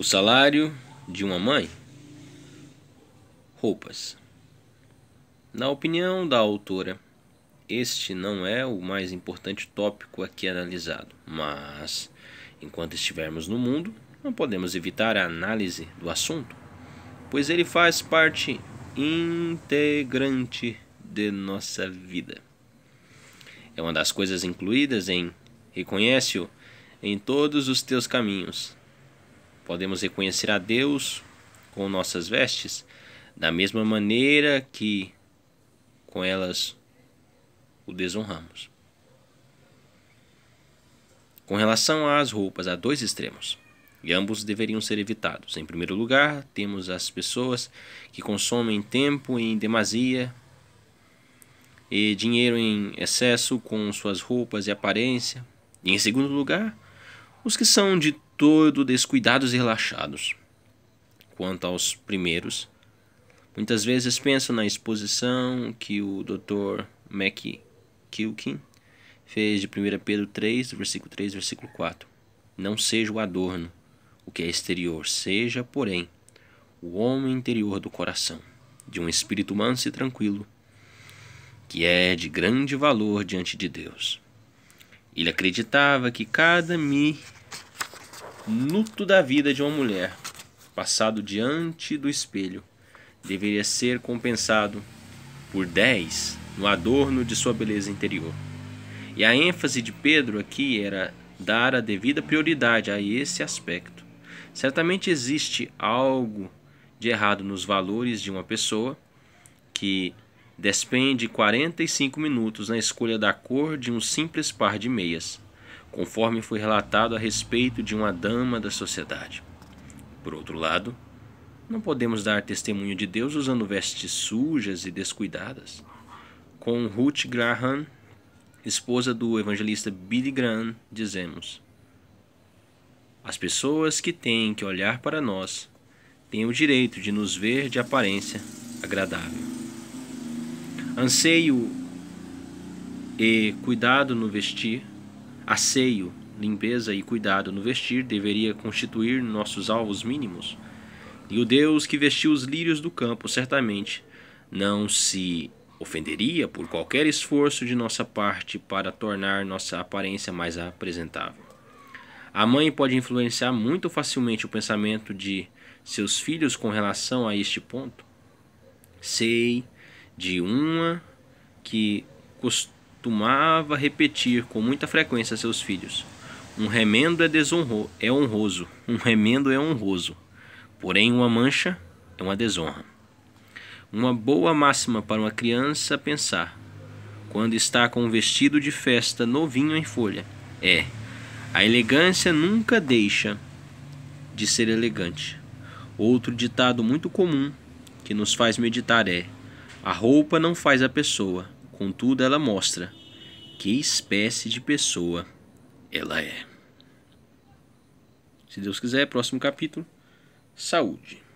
O salário de uma mãe? Roupas. Na opinião da autora, este não é o mais importante tópico aqui é analisado, mas enquanto estivermos no mundo, não podemos evitar a análise do assunto, pois ele faz parte integrante de nossa vida. É uma das coisas incluídas em Reconhece-o em todos os teus caminhos, Podemos reconhecer a Deus com nossas vestes, da mesma maneira que com elas o desonramos. Com relação às roupas, há dois extremos, e ambos deveriam ser evitados. Em primeiro lugar, temos as pessoas que consomem tempo em demasia e dinheiro em excesso com suas roupas e aparência. E em segundo lugar, os que são de todo descuidados e relaxados. Quanto aos primeiros, muitas vezes pensam na exposição que o Dr. Kilkin fez de 1 Pedro 3, versículo 3, versículo 4. Não seja o adorno, o que é exterior, seja, porém, o homem interior do coração, de um espírito manso e tranquilo, que é de grande valor diante de Deus. Ele acreditava que cada mi Nuto da vida de uma mulher, passado diante do espelho, deveria ser compensado por 10 no adorno de sua beleza interior. E a ênfase de Pedro aqui era dar a devida prioridade a esse aspecto. Certamente existe algo de errado nos valores de uma pessoa que despende 45 minutos na escolha da cor de um simples par de meias conforme foi relatado a respeito de uma dama da sociedade. Por outro lado, não podemos dar testemunho de Deus usando vestes sujas e descuidadas. Com Ruth Graham, esposa do evangelista Billy Graham, dizemos: As pessoas que têm que olhar para nós têm o direito de nos ver de aparência agradável. Anseio e cuidado no vestir Asseio, limpeza e cuidado no vestir deveria constituir nossos alvos mínimos. E o Deus que vestiu os lírios do campo certamente não se ofenderia por qualquer esforço de nossa parte para tornar nossa aparência mais apresentável. A mãe pode influenciar muito facilmente o pensamento de seus filhos com relação a este ponto. Sei de uma que costuma costumava repetir com muita frequência a seus filhos. Um remendo é desonro, é honroso. Um remendo é honroso. Porém, uma mancha é uma desonra. Uma boa máxima para uma criança pensar, quando está com um vestido de festa novinho em folha, é: a elegância nunca deixa de ser elegante. Outro ditado muito comum que nos faz meditar é: a roupa não faz a pessoa, Contudo, ela mostra que espécie de pessoa ela é. Se Deus quiser, próximo capítulo: saúde.